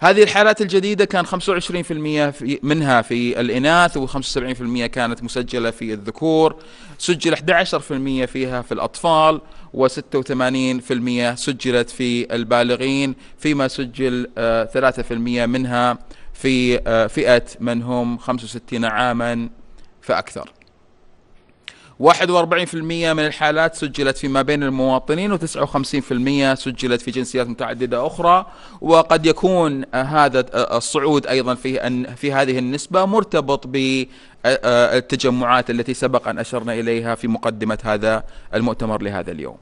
هذه الحالات الجديدة كان 25% في منها في الإناث و75% كانت مسجلة في الذكور سجل 11% فيها في الأطفال و86% سجلت في البالغين فيما سجل 3% آه، منها في آه، فئة من هم 65 عاما فأكثر 41% من الحالات سجلت فيما بين المواطنين و59% سجلت في جنسيات متعددة أخرى وقد يكون هذا الصعود أيضا في, أن في هذه النسبة مرتبط بالتجمعات التي سبق أن أشرنا إليها في مقدمة هذا المؤتمر لهذا اليوم